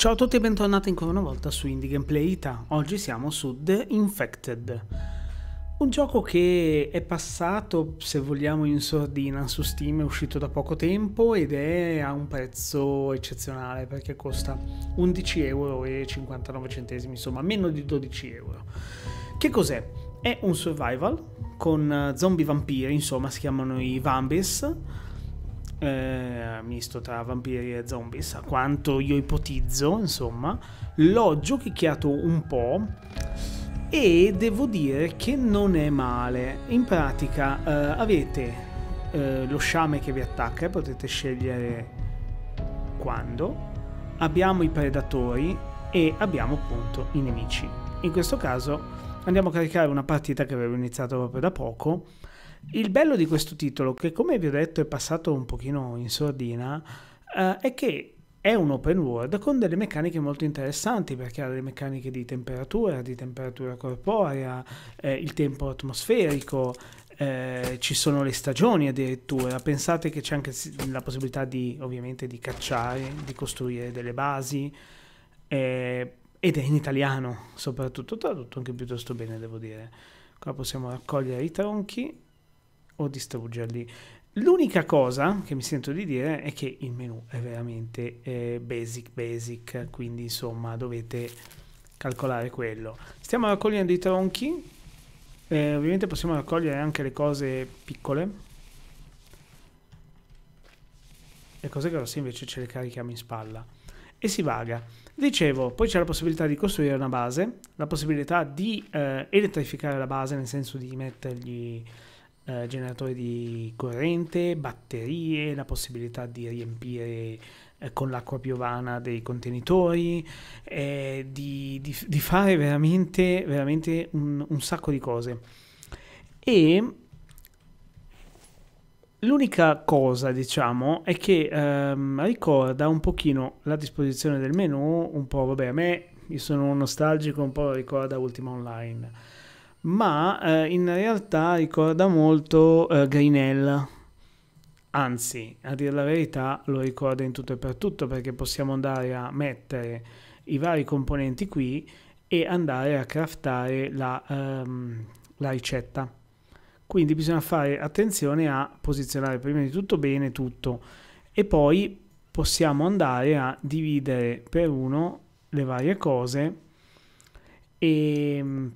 Ciao a tutti e bentornati ancora una volta su Indie Gameplay Ita. Oggi siamo su The Infected, un gioco che è passato, se vogliamo, in sordina su Steam, è uscito da poco tempo ed è a un prezzo eccezionale perché costa 11,59 euro, insomma meno di 12 euro. Che cos'è? È un survival con zombie vampiri, insomma si chiamano i Vambis eh, misto tra vampiri e zombies, a quanto io ipotizzo, insomma, l'ho giochicchiato un po' e devo dire che non è male. In pratica eh, avete eh, lo sciame che vi attacca, potete scegliere quando, abbiamo i predatori e abbiamo appunto i nemici. In questo caso andiamo a caricare una partita che avevo iniziato proprio da poco il bello di questo titolo, che come vi ho detto è passato un pochino in sordina, eh, è che è un open world con delle meccaniche molto interessanti perché ha delle meccaniche di temperatura, di temperatura corporea, eh, il tempo atmosferico, eh, ci sono le stagioni addirittura. Pensate che c'è anche la possibilità di ovviamente di cacciare, di costruire delle basi. Eh, ed è in italiano, soprattutto tradotto anche piuttosto bene, devo dire. Qua possiamo raccogliere i tronchi o distruggerli. L'unica cosa che mi sento di dire è che il menu è veramente eh, basic basic, quindi insomma dovete calcolare quello. Stiamo raccogliendo i tronchi, eh, ovviamente possiamo raccogliere anche le cose piccole. Le cose grosse invece ce le carichiamo in spalla e si vaga. Dicevo, poi c'è la possibilità di costruire una base, la possibilità di eh, elettrificare la base, nel senso di mettergli eh, generatore di corrente, batterie, la possibilità di riempire eh, con l'acqua piovana dei contenitori, eh, di, di, di, fare veramente, veramente un, un sacco di cose. E L'unica cosa, diciamo, è che ehm, ricorda un pochino la disposizione del menu, un po', vabbè, a me, io sono nostalgico, un po' ricorda Ultima Online ma eh, in realtà ricorda molto eh, Grinella. Anzi, a dire la verità, lo ricorda in tutto e per tutto perché possiamo andare a mettere i vari componenti qui e andare a craftare la, ehm, la ricetta. Quindi bisogna fare attenzione a posizionare prima di tutto bene tutto e poi possiamo andare a dividere per uno le varie cose e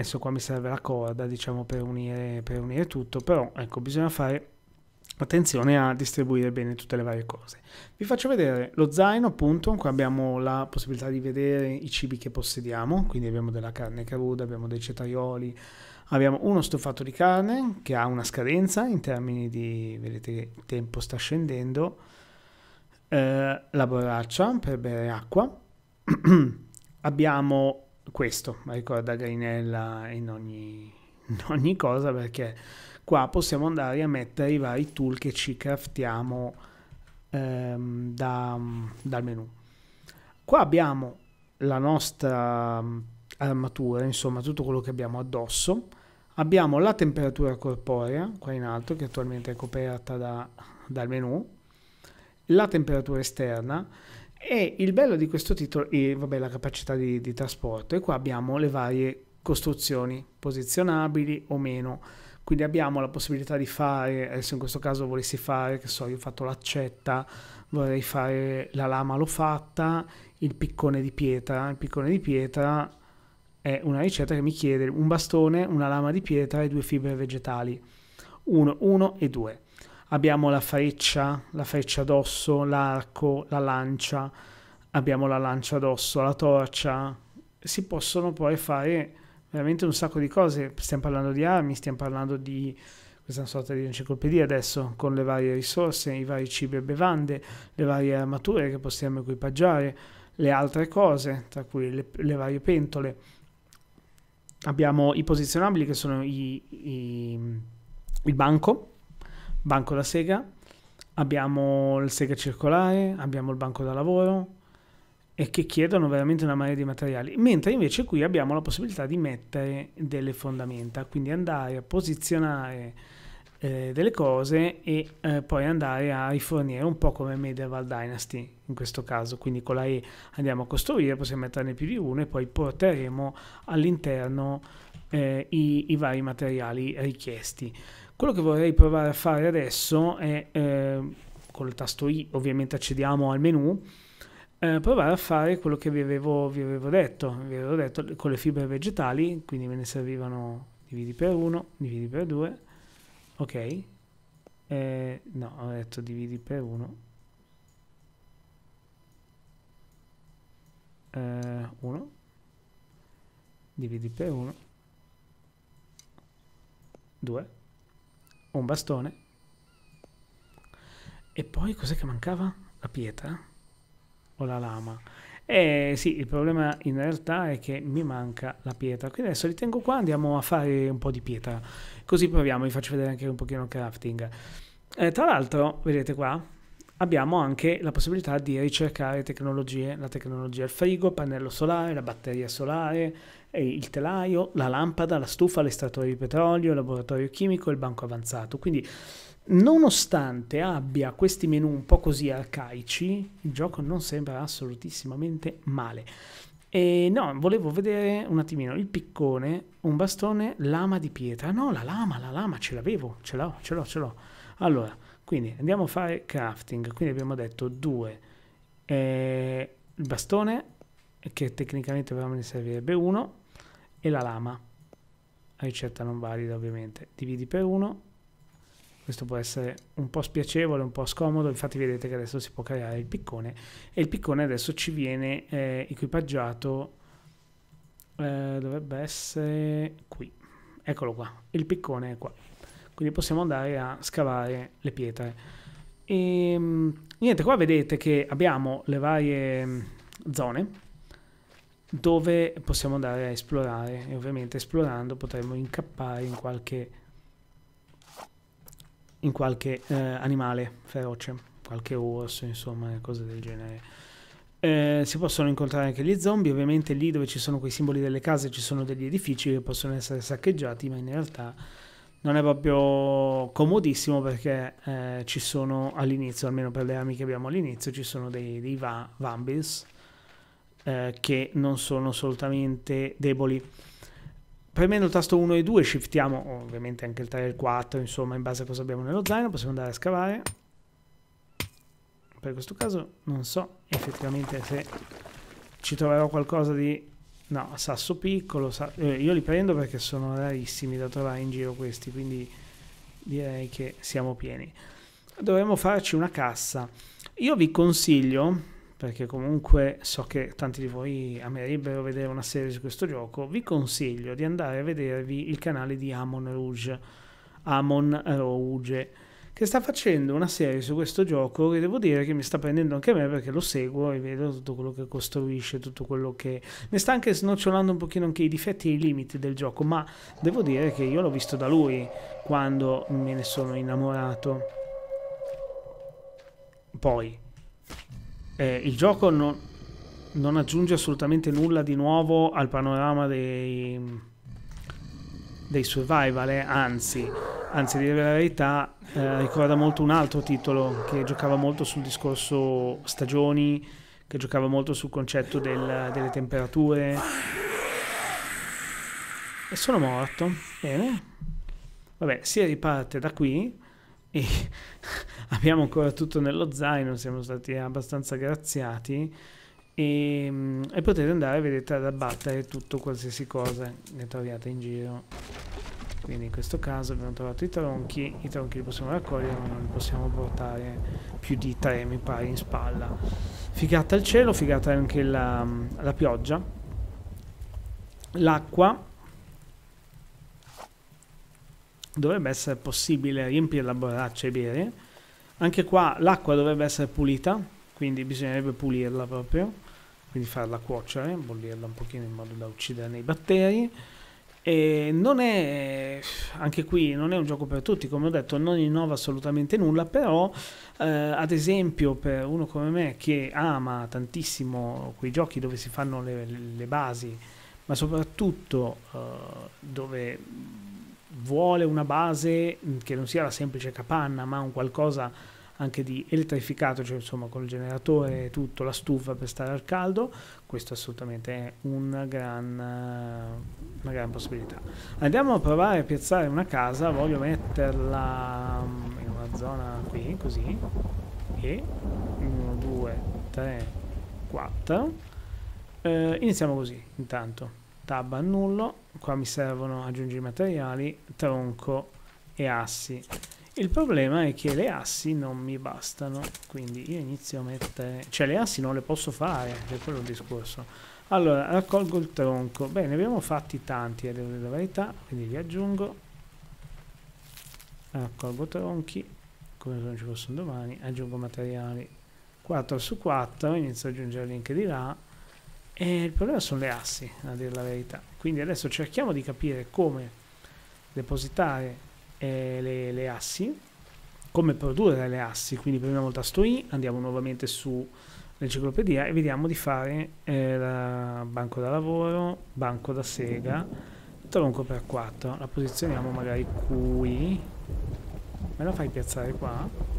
adesso qua mi serve la corda diciamo per unire, per unire tutto però ecco bisogna fare attenzione a distribuire bene tutte le varie cose. Vi faccio vedere lo zaino, appunto, qua abbiamo la possibilità di vedere i cibi che possediamo, quindi abbiamo della carne cruda, abbiamo dei cetrioli, abbiamo uno stufato di carne che ha una scadenza in termini di, vedete che il tempo sta scendendo, eh, la borraccia per bere acqua, abbiamo questo, ricorda Grinella in ogni, in ogni cosa perché qua possiamo andare a mettere i vari tool che ci craftiamo ehm, da, dal menu. Qua abbiamo la nostra mm, armatura, insomma tutto quello che abbiamo addosso. Abbiamo la temperatura corporea, qua in alto, che attualmente è coperta da, dal menu, la temperatura esterna e il bello di questo titolo è vabbè, la capacità di, di trasporto e qua abbiamo le varie costruzioni posizionabili o meno. Quindi abbiamo la possibilità di fare, adesso in questo caso volessi fare, che so, io ho fatto l'accetta, vorrei fare la lama, l'ho fatta, il piccone di pietra, il piccone di pietra è una ricetta che mi chiede un bastone, una lama di pietra e due fibre vegetali, Uno, uno e due abbiamo la freccia, la freccia d'osso, l'arco, la lancia, abbiamo la lancia d'osso, la torcia, si possono poi fare veramente un sacco di cose, stiamo parlando di armi, stiamo parlando di questa sorta di enciclopedia adesso con le varie risorse, i vari cibi e bevande, le varie armature che possiamo equipaggiare, le altre cose, tra cui le, le varie pentole. Abbiamo i posizionabili che sono i, i, il banco, banco da sega, abbiamo il sega circolare, abbiamo il banco da lavoro e che chiedono veramente una marea di materiali, mentre invece qui abbiamo la possibilità di mettere delle fondamenta, quindi andare a posizionare eh, delle cose e eh, poi andare a rifornire un po' come Medieval Dynasty in questo caso, quindi con la E andiamo a costruire, possiamo metterne più di uno e poi porteremo all'interno eh, i, i vari materiali richiesti. Quello che vorrei provare a fare adesso è, eh, con il tasto I ovviamente accediamo al menu, eh, provare a fare quello che vi avevo, vi avevo, detto, vi avevo detto con le fibre vegetali, quindi me ne servivano dividi per 1, dividi per 2, ok, eh, no, ho detto dividi per 1, 1, eh, dividi per 1, 2, un bastone. E poi cos'è che mancava? La pietra o la lama? Eh sì, il problema in realtà è che mi manca la pietra. Quindi adesso li tengo qua, andiamo a fare un po' di pietra. Così proviamo, vi faccio vedere anche un pochino il crafting. Eh, tra l'altro, vedete qua, abbiamo anche la possibilità di ricercare tecnologie, la tecnologia del frigo, il pannello solare, la batteria solare, il telaio, la lampada, la stufa, l'estrattore di petrolio, il laboratorio chimico e il banco avanzato. Quindi nonostante abbia questi menu un po' così arcaici, il gioco non sembra assolutissimamente male. E no, volevo vedere un attimino il piccone, un bastone, lama di pietra. No, la lama, la lama, ce l'avevo, ce l'ho, ce l'ho, ce l'ho. Allora, quindi andiamo a fare crafting, quindi abbiamo detto due eh, il bastone, che tecnicamente però me ne servirebbe uno e la lama, ricetta non valida ovviamente, dividi per uno questo può essere un po' spiacevole, un po' scomodo, infatti vedete che adesso si può creare il piccone e il piccone adesso ci viene eh, equipaggiato, eh, dovrebbe essere qui, eccolo qua, il piccone è qua. Quindi possiamo andare a scavare le pietre. E, ehm, niente, qua vedete che abbiamo le varie mm, zone dove possiamo andare a esplorare e ovviamente esplorando potremmo incappare in qualche in qualche eh, animale feroce, qualche orso, insomma, cose del genere. Eh, si possono incontrare anche gli zombie, ovviamente lì dove ci sono quei simboli delle case ci sono degli edifici che possono essere saccheggiati, ma in realtà non è proprio comodissimo perché eh, ci sono all'inizio, almeno per le armi che abbiamo all'inizio, ci sono dei, dei va Vambils eh, che non sono assolutamente deboli. Premendo il tasto 1 e 2 shiftiamo ovviamente anche il 3 e il 4, insomma in base a cosa abbiamo nello zaino, possiamo andare a scavare. Per questo caso non so effettivamente se ci troverò qualcosa di No, sasso piccolo, sa eh, io li prendo perché sono rarissimi da trovare in giro questi, quindi direi che siamo pieni. Dovremmo farci una cassa. Io vi consiglio, perché comunque so che tanti di voi amerebbero vedere una serie su questo gioco, vi consiglio di andare a vedervi il canale di Amon Rouge. Amon Rouge che sta facendo una serie su questo gioco che devo dire che mi sta prendendo anche me perché lo seguo e vedo tutto quello che costruisce, tutto quello che... Mi sta anche snocciolando un pochino anche i difetti e i limiti del gioco, ma devo dire che io l'ho visto da lui quando me ne sono innamorato. Poi, eh, il gioco non, non aggiunge assolutamente nulla di nuovo al panorama dei dei survival, eh? anzi, anzi, di la verità, eh, ricorda molto un altro titolo che giocava molto sul discorso stagioni, che giocava molto sul concetto del, delle temperature. E sono morto. Bene. Vabbè, si riparte da qui e abbiamo ancora tutto nello zaino, siamo stati abbastanza graziati e, mm, e potete andare vedete ad abbattere tutto qualsiasi cosa ne troviate in giro quindi in questo caso abbiamo trovato i tronchi i tronchi li possiamo raccogliere ma non li possiamo portare più di 3 mi pare in spalla figata il cielo figata anche la, mm, la pioggia l'acqua dovrebbe essere possibile riempire la borraccia e bere anche qua l'acqua dovrebbe essere pulita quindi bisognerebbe pulirla proprio, quindi farla cuocere, bollirla un pochino in modo da uccidere i batteri. E non è, anche qui, non è un gioco per tutti, come ho detto, non innova assolutamente nulla, però eh, ad esempio per uno come me che ama tantissimo quei giochi dove si fanno le, le basi, ma soprattutto eh, dove vuole una base che non sia la semplice capanna, ma un qualcosa anche di elettrificato, cioè insomma con il generatore e tutto, la stufa per stare al caldo, questo assolutamente è una gran, una gran possibilità. Andiamo a provare a piazzare una casa, voglio metterla mm, in una zona qui, così, e 1, 2, 3, 4. iniziamo così, intanto. Tab annullo, qua mi servono aggiungere materiali, tronco e assi il problema è che le assi non mi bastano, quindi io inizio a mettere... Cioè le assi non le posso fare, è quello il discorso. Allora, raccolgo il tronco. Beh, ne abbiamo fatti tanti, a eh, dire la verità, quindi li aggiungo. Raccolgo tronchi, come se non ci fossero domani. Aggiungo materiali 4 su 4, inizio ad aggiungerli anche di là. E il problema sono le assi, a dire la verità. Quindi adesso cerchiamo di capire come depositare eh, le, le, assi, come produrre le assi, quindi premiamo il tasto I, andiamo nuovamente su l'enciclopedia e vediamo di fare eh, banco da lavoro, banco da sega, tronco per 4, la posizioniamo magari qui, me la fai piazzare qua?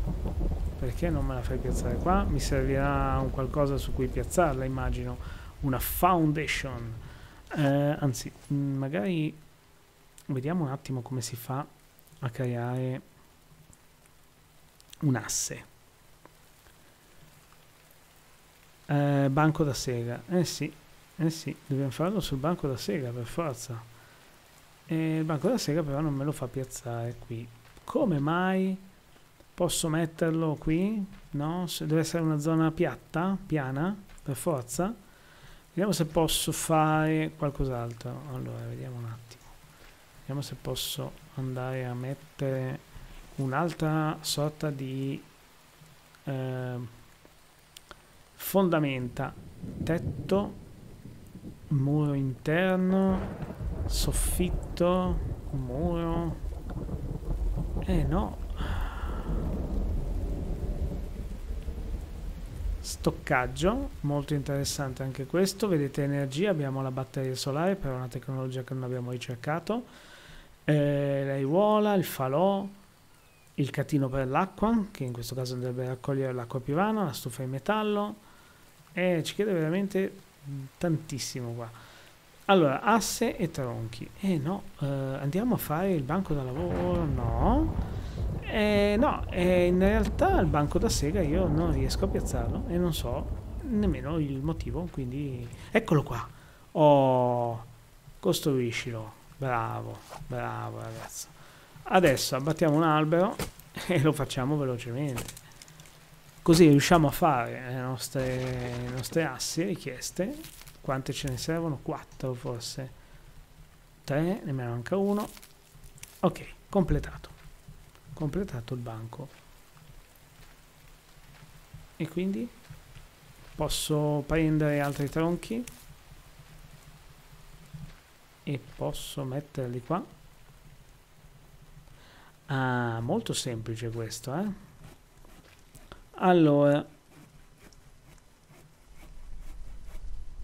perché non me la fai piazzare qua? Mi servirà un qualcosa su cui piazzarla, immagino, una foundation. Eh, anzi, mm, magari vediamo un attimo come si fa a creare un asse. Eh, banco da sega, eh sì, eh sì, dobbiamo farlo sul banco da sega per forza. E il banco da sega però non me lo fa piazzare qui. Come mai posso metterlo qui? No, se deve essere una zona piatta, piana, per forza. Vediamo se posso fare qualcos'altro. Allora, vediamo un attimo. Vediamo se posso andare a mettere un'altra sorta di eh, fondamenta, tetto, muro interno, soffitto, muro. Eh no. Stoccaggio, molto interessante anche questo. Vedete energia, abbiamo la batteria solare per una tecnologia che non abbiamo ricercato eh, la iuola, il falò, il catino per l'acqua, che in questo caso andrebbe a raccogliere l'acqua piovana, la stufa in metallo, e ci chiede veramente tantissimo qua. Allora, asse e tronchi. Eh no, eh, andiamo a fare il banco da lavoro? No. Eh, no, eh, in realtà il banco da sega io non riesco a piazzarlo e non so nemmeno il motivo, quindi eccolo qua. Oh, costruiscilo. Bravo, bravo ragazzo. Adesso abbattiamo un albero e lo facciamo velocemente. Così riusciamo a fare le nostre, le nostre assi richieste. Quante ce ne servono? 4 forse. 3, ne manca uno. Ok, completato. Completato il banco. E quindi posso prendere altri tronchi e posso metterli qua ah molto semplice questo eh allora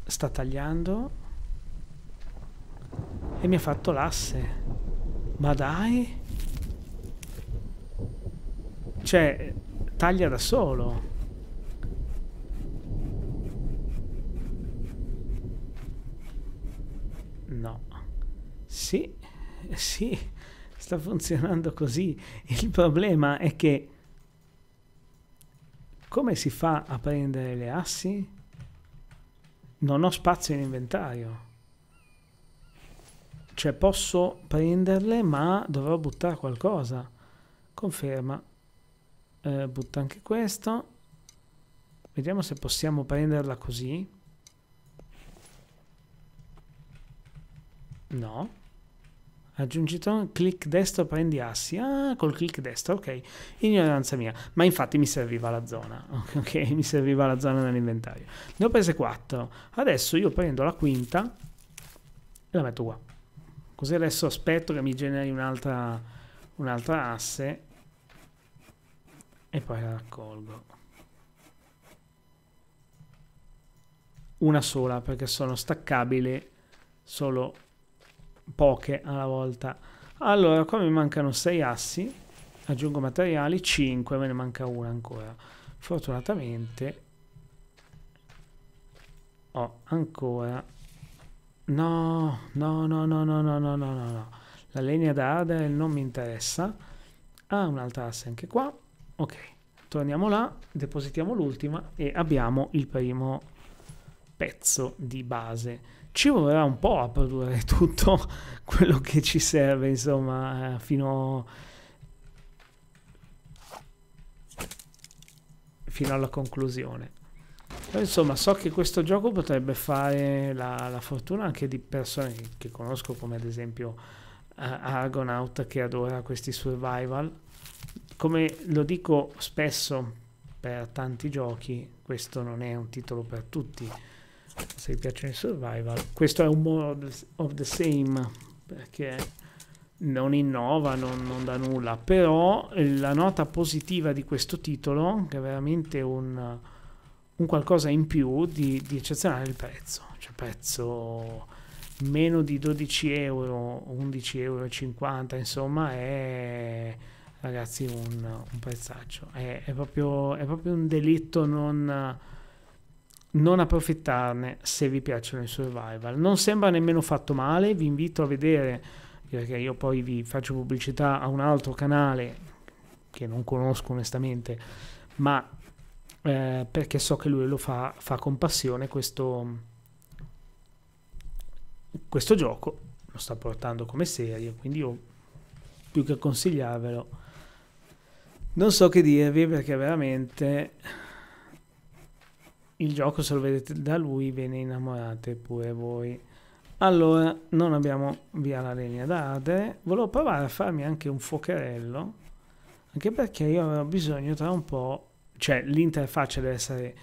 sta tagliando e mi ha fatto l'asse ma dai cioè taglia da solo No. Sì, sì, sta funzionando così. Il problema è che come si fa a prendere le assi? Non ho spazio in inventario. Cioè posso prenderle ma dovrò buttare qualcosa. Conferma. Eh, butta anche questo. Vediamo se possiamo prenderla così. No. Aggiungito clic destro, prendi assi. Ah, col clic destro, ok. Ignoranza mia. Ma infatti mi serviva la zona. Ok, mi serviva la zona nell'inventario. Ne ho prese 4. Adesso io prendo la quinta e la metto qua. Così adesso aspetto che mi generi un'altra un'altra asse e poi la raccolgo. Una sola perché sono staccabile solo poche alla volta. Allora, qua mi mancano 6 assi, aggiungo materiali, 5, me ne manca una ancora. Fortunatamente ho ancora... No, no, no, no, no, no, no, no, no. La legna da ardere non mi interessa. Ah, un'altra asse anche qua. Ok, torniamo là, depositiamo l'ultima e abbiamo il primo pezzo di base ci vorrà un po' a produrre tutto quello che ci serve, insomma, eh, fino, fino alla conclusione. Però, insomma, so che questo gioco potrebbe fare la, la fortuna anche di persone che, che conosco, come ad esempio uh, Argonaut, che adora questi survival. Come lo dico spesso per tanti giochi, questo non è un titolo per tutti se vi piacciono i survival questo è un more of the same perché non innova, non, non, dà nulla, però eh, la nota positiva di questo titolo, che è veramente un, un qualcosa in più di, di eccezionale, il prezzo, cioè prezzo meno di 12 euro, 11,50 euro, insomma è ragazzi un, un prezzaccio, è, è, proprio, è proprio un delitto non non approfittarne se vi piacciono i survival. Non sembra nemmeno fatto male, vi invito a vedere, perché io poi vi faccio pubblicità a un altro canale che non conosco onestamente, ma eh, perché so che lui lo fa, fa con passione questo, questo gioco, lo sta portando come serie, quindi io più che consigliarvelo non so che dirvi perché veramente il gioco se lo vedete da lui ve ne innamorate pure voi. Allora, non abbiamo via la legna da ardere. Volevo provare a farmi anche un fuocherello, anche perché io avrò bisogno tra un po', cioè l'interfaccia deve essere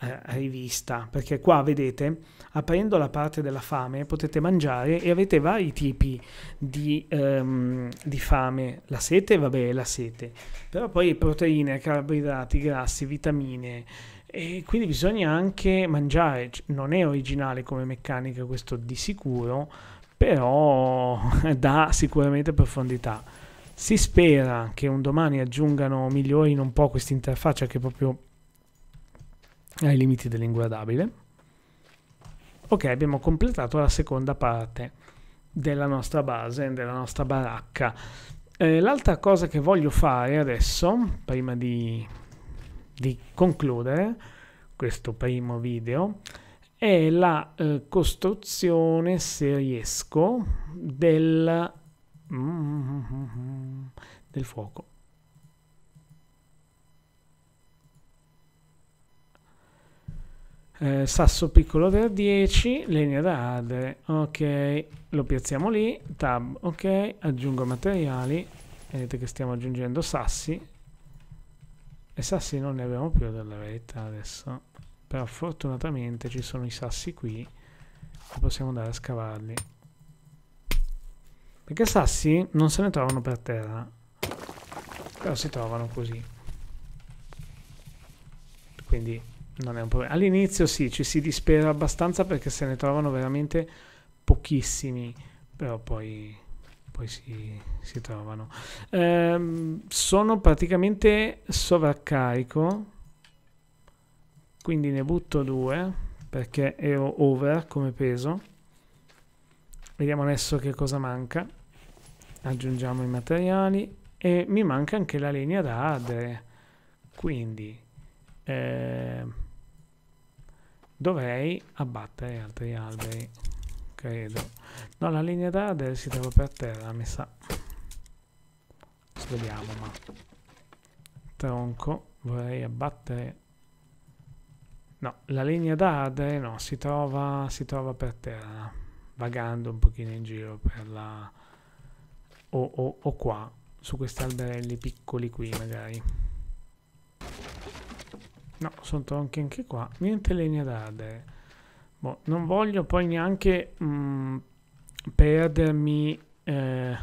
eh, rivista, perché qua vedete, aprendo la parte della fame, potete mangiare e avete vari tipi di, um, di fame. La sete, vabbè, la sete, però poi proteine, carboidrati, grassi, vitamine, e quindi bisogna anche mangiare, non è originale come meccanica questo di sicuro, però dà sicuramente profondità. Si spera che un domani aggiungano, migliorino un po' questa interfaccia che è proprio ai limiti dell'inguardabile. Ok, abbiamo completato la seconda parte della nostra base, della nostra baracca. Eh, l'altra cosa che voglio fare adesso, prima di di concludere questo primo video è la eh, costruzione, se riesco, del, mm, del fuoco. Eh, sasso piccolo per 10, legna da ardere, ok, lo piazziamo lì, tab, ok, aggiungo materiali, vedete che stiamo aggiungendo sassi, e sassi non ne abbiamo più della verità adesso. Però fortunatamente ci sono i sassi qui e possiamo andare a scavarli. Perché sassi non se ne trovano per terra. Però si trovano così. Quindi non è un problema. All'inizio sì, ci si dispera abbastanza perché se ne trovano veramente pochissimi. Però poi poi si, si trovano. Ehm, sono praticamente sovraccarico, quindi ne butto due perché ero over come peso. Vediamo adesso che cosa manca. Aggiungiamo i materiali e mi manca anche la linea da ardere. Quindi eh, dovrei abbattere altri alberi credo no la linea d'Ade si trova per terra mi sa vediamo ma tronco vorrei abbattere no la linea d'Ade no si trova si trova per terra vagando un pochino in giro per la o, o, o qua su questi alberelli piccoli qui magari no sono tronchi anche qua niente legna d'Ade Boh, non voglio poi neanche mh, mm, perdermi eh,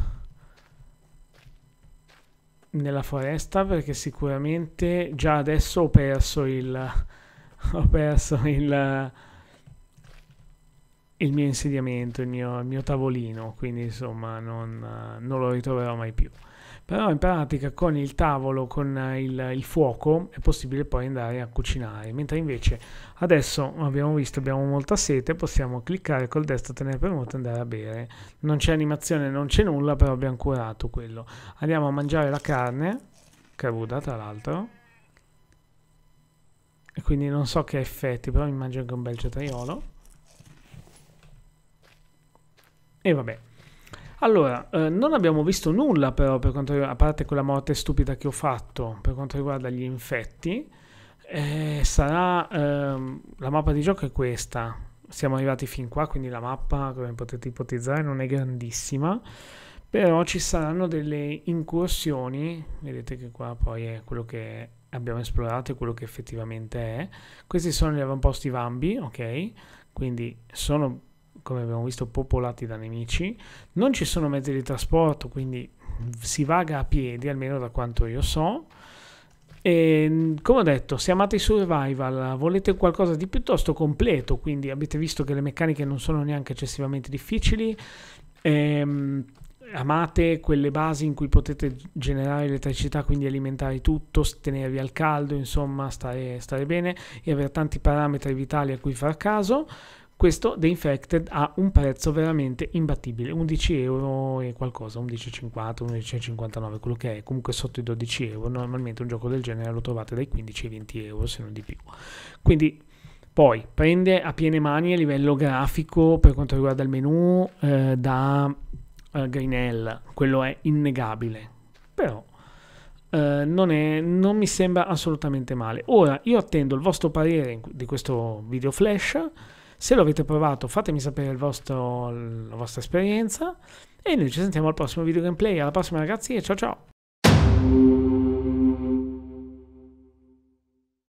nella foresta perché sicuramente già adesso ho perso il... ho perso il il mio insediamento, il mio, il mio, tavolino, quindi insomma non, non lo ritroverò mai più però in pratica con il tavolo, con eh, il, il, fuoco è possibile poi andare a cucinare, mentre invece adesso abbiamo visto abbiamo molta sete, possiamo cliccare col destro, tenere premuto e andare a bere, non c'è animazione, non c'è nulla, però abbiamo curato quello. Andiamo a mangiare la carne, cruda tra l'altro, e quindi non so che effetti, però mi mangio anche un bel cetriolo. E vabbè, allora, eh, non abbiamo visto nulla però, per quanto riguarda, a parte quella morte stupida che ho fatto per quanto riguarda gli infetti. Eh, sarà ehm, la mappa di gioco è questa. Siamo arrivati fin qua, quindi la mappa, come potete ipotizzare, non è grandissima. Però ci saranno delle incursioni. Vedete che qua poi è quello che abbiamo esplorato e quello che effettivamente è. Questi sono gli avamposti Vambi, ok? Quindi sono come abbiamo visto, popolati da nemici, non ci sono mezzi di trasporto, quindi si vaga a piedi, almeno da quanto io so. E, come ho detto, se amate i survival, volete qualcosa di piuttosto completo, quindi avete visto che le meccaniche non sono neanche eccessivamente difficili. Ehm, amate quelle basi in cui potete generare elettricità, quindi alimentare tutto, tenervi al caldo, insomma, stare, stare bene e avere tanti parametri vitali a cui far caso. Questo The Infected ha un prezzo veramente imbattibile, 11 euro e qualcosa, 11,50, 11,59, quello che è, comunque sotto i 12 euro, normalmente un gioco del genere lo trovate dai 15 ai 20 euro se non di più. Quindi poi prende a piene mani a livello grafico per quanto riguarda il menu eh, da eh, Grinell, quello è innegabile, però Uh, non, è, non, mi sembra assolutamente male. Ora io attendo il vostro parere di questo video flash se lo avete provato fatemi sapere vostro, la vostra esperienza e noi ci sentiamo al prossimo video gameplay. Alla prossima ragazzi e ciao ciao!